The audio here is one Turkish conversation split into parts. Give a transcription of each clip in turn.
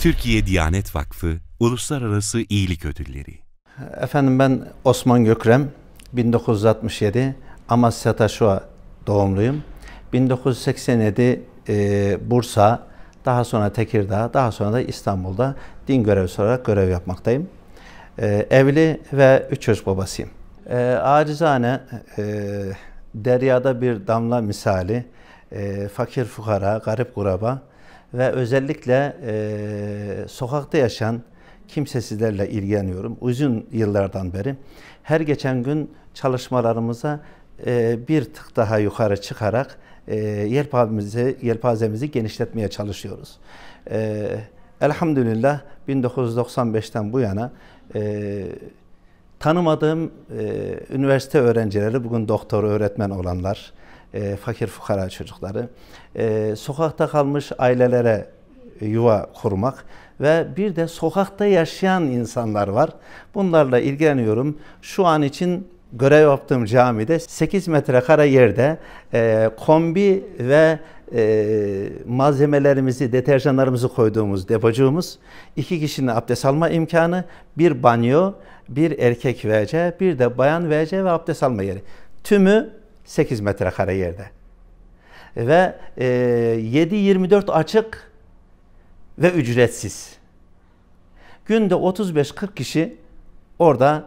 Türkiye Diyanet Vakfı Uluslararası İyilik Ödülleri. Efendim ben Osman Gökrem, 1967 Amasya Taşova doğumluyum. 1987 e, Bursa, daha sonra Tekirdağ, daha sonra da İstanbul'da din görevlisi olarak görev yapmaktayım. E, evli ve üç çocuk babasıyım. E, acizane e, deryada bir damla misali, e, fakir fukara, garip kuraba, ve özellikle e, sokakta yaşayan kimsesizlerle ilgileniyorum uzun yıllardan beri. Her geçen gün çalışmalarımıza e, bir tık daha yukarı çıkarak e, yelpazemizi, yelpazemizi genişletmeye çalışıyoruz. E, elhamdülillah 1995'ten bu yana e, tanımadığım e, üniversite öğrencileri, bugün doktor, öğretmen olanlar, e, fakir fukara çocukları, e, sokakta kalmış ailelere yuva kurmak ve bir de sokakta yaşayan insanlar var. Bunlarla ilgileniyorum. Şu an için görev yaptığım camide 8 metrekare yerde e, kombi ve e, malzemelerimizi, deterjanlarımızı koyduğumuz depocuğumuz, iki kişinin abdest alma imkanı, bir banyo, bir erkek WC, bir de bayan WC ve abdest alma yeri. Tümü 8 metrekare yerde. Ve e, 7-24 açık ve ücretsiz. Günde 35-40 kişi orada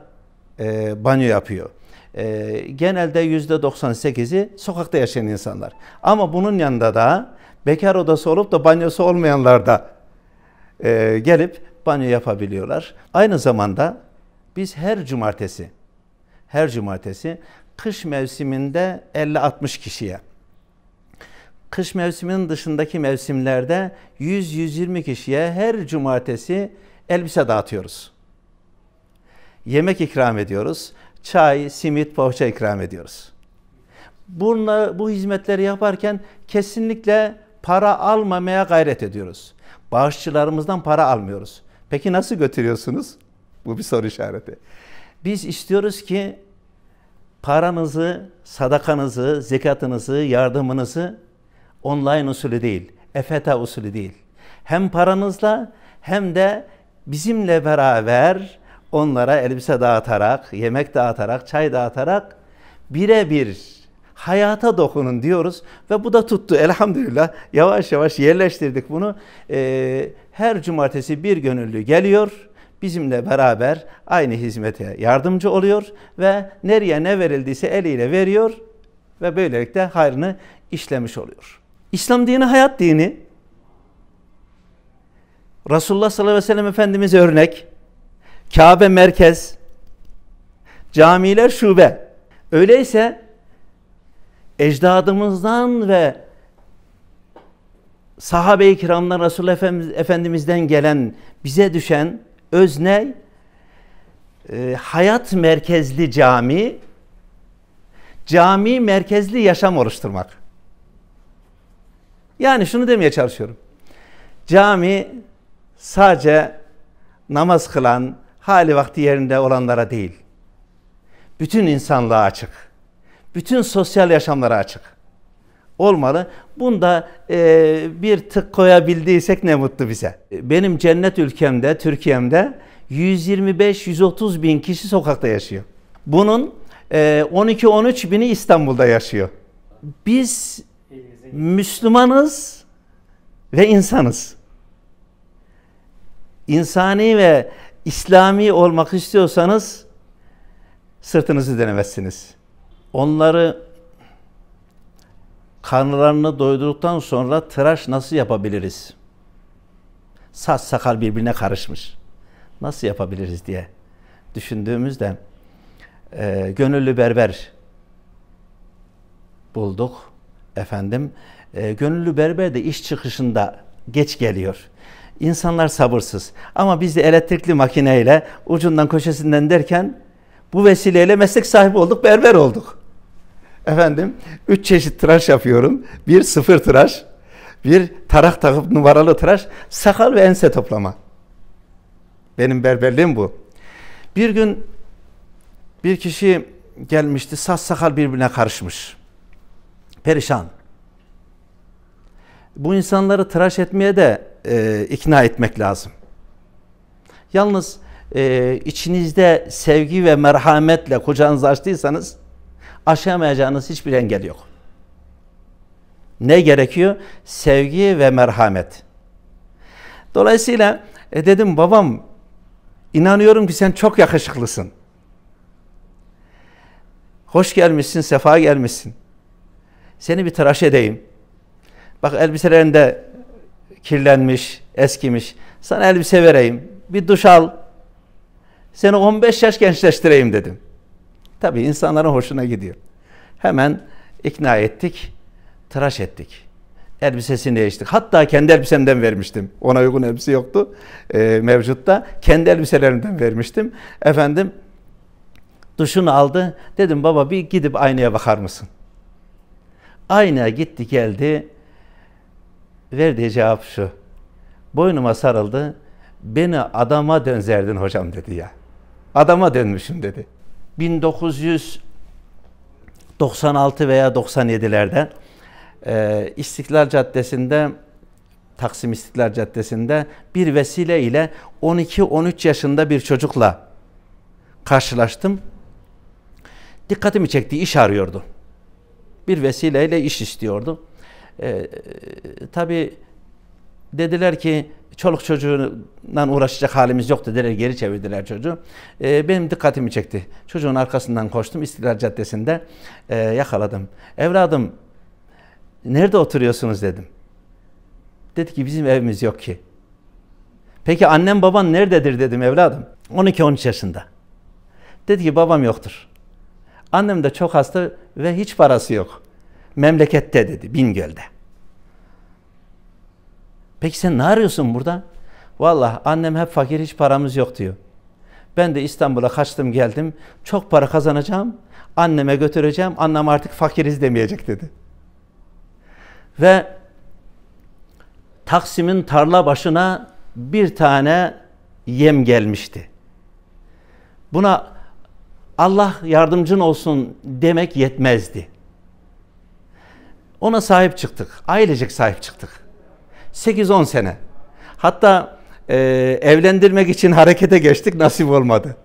e, banyo yapıyor. E, genelde %98'i sokakta yaşayan insanlar. Ama bunun yanında da bekar odası olup da banyosu olmayanlar da e, gelip banyo yapabiliyorlar. Aynı zamanda biz her cumartesi her cumartesi kış mevsiminde 50-60 kişiye. Kış mevsiminin dışındaki mevsimlerde 100-120 kişiye her cumartesi elbise dağıtıyoruz. Yemek ikram ediyoruz. Çay, simit, poğaça ikram ediyoruz. Bunla, bu hizmetleri yaparken kesinlikle para almamaya gayret ediyoruz. Bağışçılarımızdan para almıyoruz. Peki nasıl götürüyorsunuz? Bu bir soru işareti. Biz istiyoruz ki paranızı, sadakanızı, zekatınızı, yardımınızı online usulü değil, EFETA usulü değil. Hem paranızla hem de bizimle beraber onlara elbise dağıtarak, yemek dağıtarak, çay dağıtarak birebir hayata dokunun diyoruz ve bu da tuttu elhamdülillah. Yavaş yavaş yerleştirdik bunu. Ee, her cumartesi bir gönüllü geliyor bizimle beraber aynı hizmete yardımcı oluyor ve nereye ne verildiyse eliyle veriyor ve böylelikle hayrını işlemiş oluyor. İslam dini hayat dini. Resulullah sallallahu aleyhi ve sellem Efendimiz örnek. Kabe merkez. Camiler şube. Öyleyse ecdadımızdan ve sahabe-i kiramdan Resulullah Efendimiz'den gelen bize düşen Özney e, hayat merkezli cami, cami merkezli yaşam oluşturmak. Yani şunu demeye çalışıyorum. Cami sadece namaz kılan, hali vakti yerinde olanlara değil. Bütün insanlığa açık. Bütün sosyal yaşamlara açık olmalı. Bunda e, bir tık koyabildiysek ne mutlu bize. Benim cennet ülkemde, Türkiye'mde 125-130 bin kişi sokakta yaşıyor. Bunun e, 12-13 bini İstanbul'da yaşıyor. Biz Müslümanız ve insanız. İnsani ve İslami olmak istiyorsanız sırtınızı denemezsiniz. Onları karnlarını doyduktan sonra tıraş nasıl yapabiliriz? Saç sakal birbirine karışmış. Nasıl yapabiliriz diye düşündüğümüzde e, gönüllü berber bulduk efendim. E, gönüllü berber de iş çıkışında geç geliyor. İnsanlar sabırsız ama biz de elektrikli makineyle ucundan köşesinden derken bu vesileyle meslek sahibi olduk, berber olduk. Efendim üç çeşit tıraş yapıyorum. Bir sıfır tıraş, bir tarak takıp numaralı tıraş, sakal ve ense toplama. Benim berberliğim bu. Bir gün bir kişi gelmişti, saç sakal birbirine karışmış. Perişan. Bu insanları tıraş etmeye de e, ikna etmek lazım. Yalnız e, içinizde sevgi ve merhametle kucağınızı açtıysanız aşamayacağınız hiçbir engel yok. Ne gerekiyor? Sevgi ve merhamet. Dolayısıyla e dedim babam inanıyorum ki sen çok yakışıklısın. Hoş gelmişsin, sefa gelmişsin. Seni bir tıraş edeyim. Bak elbiselerin de kirlenmiş, eskimiş. Sana elbise vereyim. Bir duş al. Seni 15 yaş gençleştireyim dedim. Tabii insanların hoşuna gidiyor. Hemen ikna ettik, tıraş ettik. Elbisesini değiştik. Hatta kendi elbisemden vermiştim. Ona uygun elbise yoktu e, mevcutta. Kendi elbiselerimden vermiştim. Efendim duşunu aldı. Dedim baba bir gidip aynaya bakar mısın? Aynaya gitti geldi. Verdiği cevap şu. Boynuma sarıldı. Beni adama dönzerdin hocam dedi ya. Adama dönmüşüm dedi. 1996 veya 97'lerde e, İstiklal Caddesi'nde Taksim İstiklal Caddesi'nde bir vesile ile 12-13 yaşında bir çocukla karşılaştım. Dikkatimi çekti, iş arıyordu. Bir vesileyle iş istiyordu. Ee, tabii Dediler ki çoluk çocuğundan uğraşacak halimiz yok dediler geri çevirdiler çocuğu. E, benim dikkatimi çekti. Çocuğun arkasından koştum İstiklal Caddesi'nde e, yakaladım. Evladım nerede oturuyorsunuz dedim. Dedi ki bizim evimiz yok ki. Peki annem baban nerededir dedim evladım. 12-13 yaşında. Dedi ki babam yoktur. Annem de çok hasta ve hiç parası yok. Memlekette dedi Bingöl'de. Peki sen ne arıyorsun burada? Valla annem hep fakir hiç paramız yok diyor. Ben de İstanbul'a kaçtım geldim. Çok para kazanacağım. Anneme götüreceğim. Annem artık fakiriz demeyecek dedi. Ve Taksim'in tarla başına bir tane yem gelmişti. Buna Allah yardımcın olsun demek yetmezdi. Ona sahip çıktık. Ailecek sahip çıktık. 8-10 sene. Hatta e, evlendirmek için harekete geçtik nasip olmadı.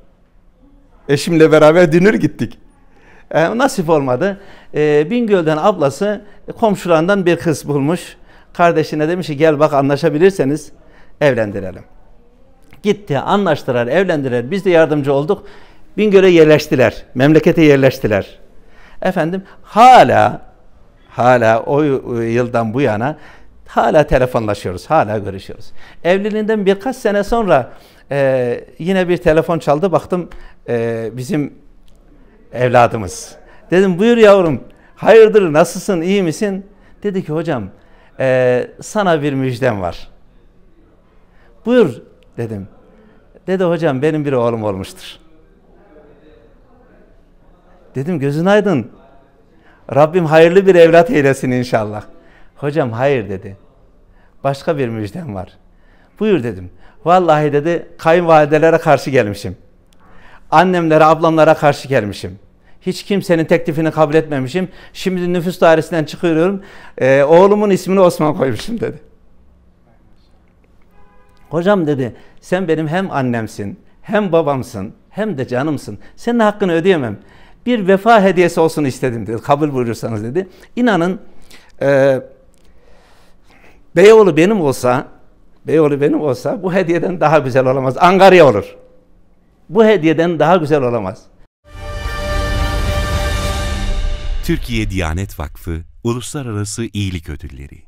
Eşimle beraber dünür gittik. E, nasip olmadı. E, Bingöl'den ablası e, komşularından bir kız bulmuş. Kardeşine demiş ki gel bak anlaşabilirseniz evlendirelim. Gitti anlaştılar evlendirer. biz de yardımcı olduk. Bingöl'e yerleştiler. Memlekete yerleştiler. Efendim hala hala o yıldan bu yana Hala telefonlaşıyoruz, hala görüşüyoruz. Evliliğinden birkaç sene sonra e, yine bir telefon çaldı. Baktım e, bizim evladımız. Dedim buyur yavrum, hayırdır, nasılsın, iyi misin? Dedi ki hocam e, sana bir müjdem var. Buyur dedim. Dedi hocam benim bir oğlum olmuştur. Dedim gözün aydın. Rabbim hayırlı bir evlat eylesin inşallah. Hocam hayır dedi. Başka bir müjdem var. Buyur dedim. Vallahi dedi kayınvalidelere karşı gelmişim. Annemlere, ablamlara karşı gelmişim. Hiç kimsenin teklifini kabul etmemişim. Şimdi nüfus dairesinden çıkıyorum. Ee, oğlumun ismini Osman koymuşum dedi. Hocam dedi sen benim hem annemsin, hem babamsın, hem de canımsın. Senin hakkını ödeyemem. Bir vefa hediyesi olsun istedim dedi. Kabul buyurursanız dedi. İnanın eee Beyoğlu benim olsa, Beyoğlu benim olsa bu hediyeden daha güzel olamaz. Angarya olur. Bu hediyeden daha güzel olamaz. Türkiye Diyanet Vakfı Uluslararası İyilik Ödülleri